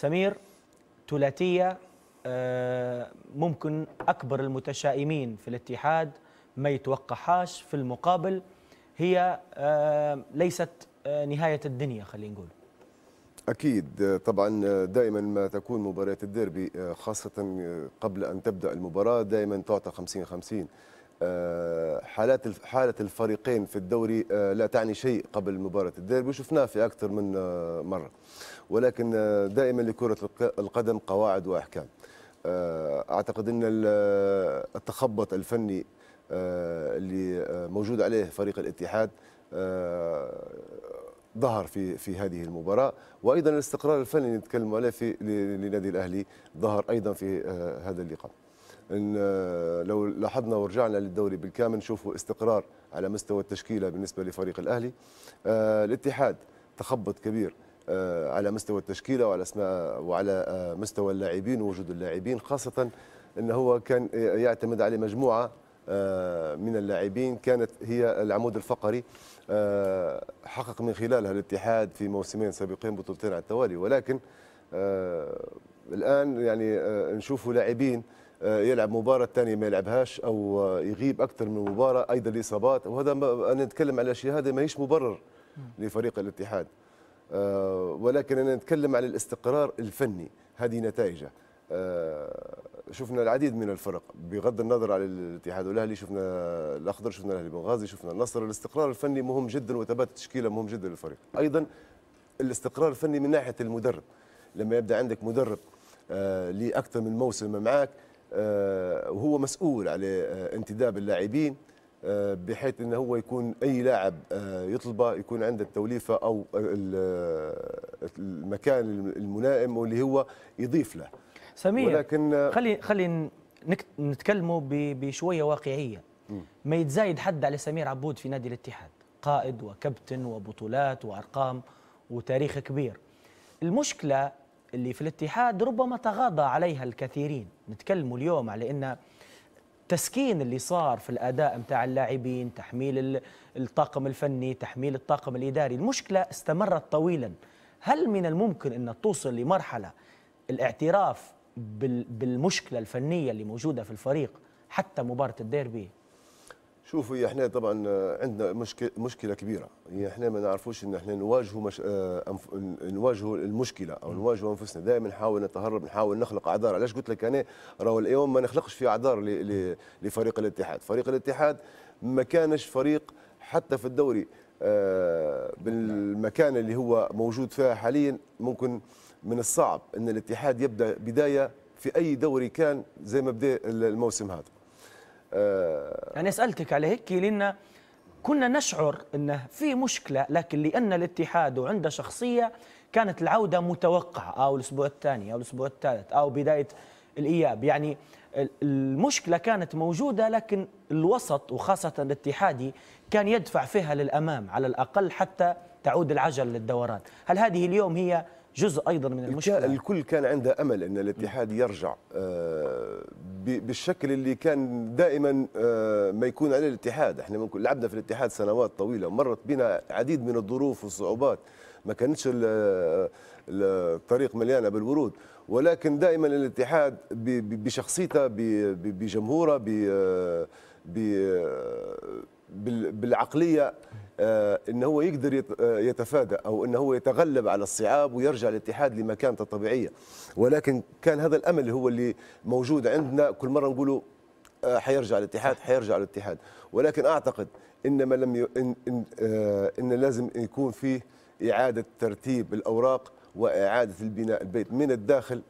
سمير ثلاثيه آه، ممكن اكبر المتشائمين في الاتحاد ما يتوقعهاش في المقابل هي آه، ليست آه، نهايه الدنيا خلينا نقول أكيد طبعا دائما ما تكون مباريات الديربي خاصة قبل أن تبدأ المباراة دائما تعطى 50 50 آه، حالات حاله الفريقين في الدوري آه، لا تعني شيء قبل مباراه الديربي وشفناه في اكثر من آه، مره ولكن دائما لكره القدم قواعد واحكام اعتقد ان التخبط الفني اللي موجود عليه فريق الاتحاد ظهر في في هذه المباراه وايضا الاستقرار الفني اللي نتكلم عليه في لنادي الاهلي ظهر ايضا في هذا اللقاء ان آه، لو لاحظنا ورجعنا للدوري بالكامل نشوفوا استقرار على مستوى التشكيله بالنسبه لفريق الاهلي آه، الاتحاد تخبط كبير آه، على مستوى التشكيله وعلى اسماء وعلى مستوى اللاعبين ووجود اللاعبين خاصه انه هو كان يعتمد على مجموعه من اللاعبين كانت هي العمود الفقري حقق من خلالها الاتحاد في موسمين سابقين بطولتين على التوالي ولكن الان يعني نشوفوا لاعبين آه، يلعب مباراه تانية ما يلعبهاش او آه، يغيب اكثر من مباراه ايضا الاصابات وهذا انا نتكلم على شيء هذا ماهيش مبرر لفريق الاتحاد آه، ولكن انا نتكلم على الاستقرار الفني هذه نتائجه شفنا العديد من الفرق بغض النظر على الاتحاد والاهلي شفنا الاخضر شفنا الاهلي بنغازي شفنا النصر الاستقرار الفني مهم جدا وثبات التشكيله مهم جدا للفريق ايضا الاستقرار الفني من ناحيه المدرب لما يبدا عندك مدرب لاكثر من موسم معاك وهو آه، مسؤول على آه، انتداب اللاعبين آه، بحيث انه هو يكون اي لاعب يطلبه يكون عنده التوليفه او المكان الملائم واللي هو يضيف له سمير ولكن خلي خلي نتكلموا بشويه واقعيه ما يتزايد حد على سمير عبود في نادي الاتحاد قائد وكابتن وبطولات وارقام وتاريخ كبير المشكله اللي في الاتحاد ربما تغاضى عليها الكثيرين نتكلموا اليوم على أن التسكين اللي صار في الاداء نتاع اللاعبين تحميل الطاقم الفني تحميل الطاقم الاداري المشكله استمرت طويلا هل من الممكن ان توصل لمرحله الاعتراف بالمشكله الفنيه اللي موجوده في الفريق حتى مباراه الديربي شوفوا احنا طبعا آه، عندنا مشكله مشكله كبيره يعني احنا ما نعرفوش ان احنا نواجهوا مش... نواجه نواجهوا المشكله او نواجهوا انفسنا دائما نحاول نتهرب نحاول نخلق اعذار علاش قلت لك انا راهو اليوم ما نخلقش في اعذار ل... لفريق الاتحاد فريق الاتحاد ما كانش فريق حتى في الدوري آه، بالمكان اللي هو موجود فيها حاليا ممكن من الصعب ان الاتحاد يبدا بدايه في اي دوري كان زي ما بدا الموسم هذا آه أنا يعني سألتك على هيك لأن كنا نشعر أنه في مشكلة لكن لأن الاتحاد وعنده شخصية كانت العودة متوقعة أو الأسبوع الثاني أو الأسبوع الثالث أو بداية الإياب يعني المشكلة كانت موجودة لكن الوسط وخاصة الاتحادي كان يدفع فيها للأمام على الأقل حتى تعود العجل للدوران هل هذه اليوم هي جزء ايضا من المشكله الكل كان عنده امل ان الاتحاد يرجع آه، بالشكل اللي كان دائما آه، ما يكون عليه الاتحاد احنا لعبنا في الاتحاد سنوات طويله ومرت بنا عديد من الظروف والصعوبات ما كانتش الطريق مليانه بالورود ولكن دائما الاتحاد بشخصيته بجمهوره آه، بالعقليه آه، ان هو يقدر آه، يتفادى او ان هو يتغلب على الصعاب ويرجع الاتحاد لمكانته الطبيعيه ولكن كان هذا الامل هو اللي موجود عندنا كل مره نقولوا آه، حيرجع الاتحاد حيرجع الاتحاد ولكن اعتقد انما لم ي... إن... إن... ان لازم يكون فيه اعاده ترتيب الاوراق واعاده البناء البيت من الداخل